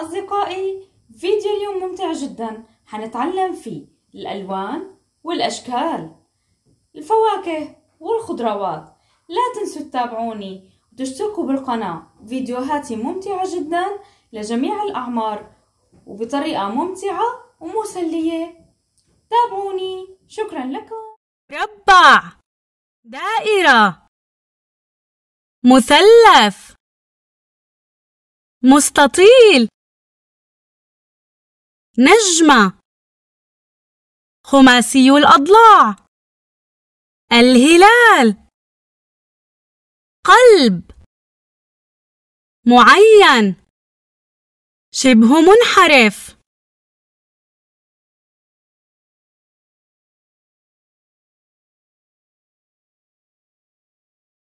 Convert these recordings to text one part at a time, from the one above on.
أصدقائي فيديو اليوم ممتع جدا حنتعلم فيه الألوان والأشكال الفواكه والخضروات لا تنسوا تتابعوني وتشتركوا بالقناة فيديوهاتي ممتعة جدا لجميع الأعمار وبطريقة ممتعة ومسلية تابعوني شكرا لكم مربع دائرة مثلث مستطيل نجمة خماسي الأضلاع الهلال قلب معين شبه منحرف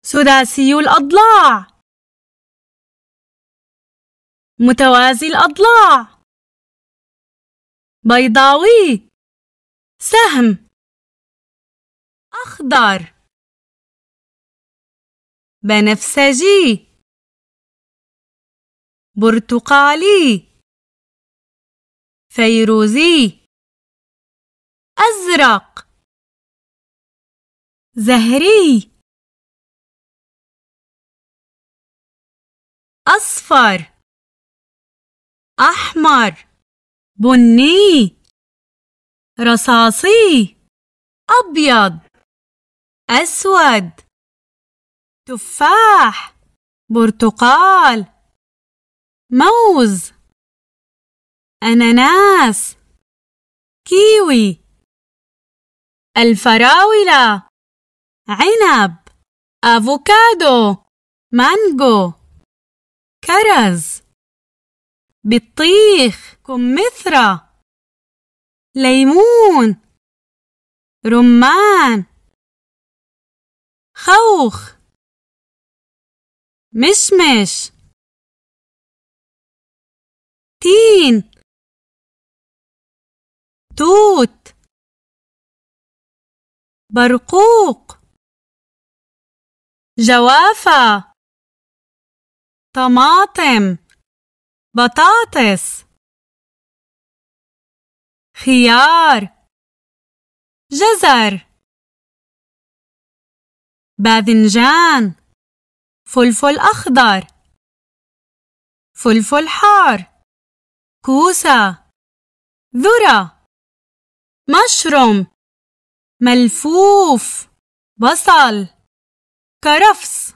سداسي الأضلاع متوازي الأضلاع بيضاوي سهم أخضر بنفسجي برتقالي فيروزي أزرق زهري أصفر أحمر بني رصاصي أبيض أسود تفاح برتقال موز أناناس كيوي الفراولة عنب أفوكادو مانجو كرز بطيخ كمثرى ليمون رمان خوخ مشمش تين توت برقوق جوافة طماطم بطاطس خيار جزر باذنجان فلفل أخضر فلفل حار كوسة ذرة مشروم ملفوف بصل كرفس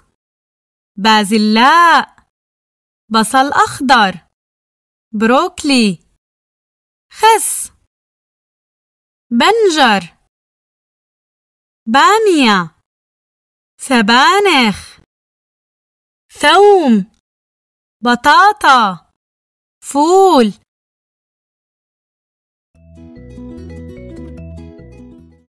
بازلاء بصل أخضر بروكلي خس بنجر بامية سبانخ ثوم بطاطا فول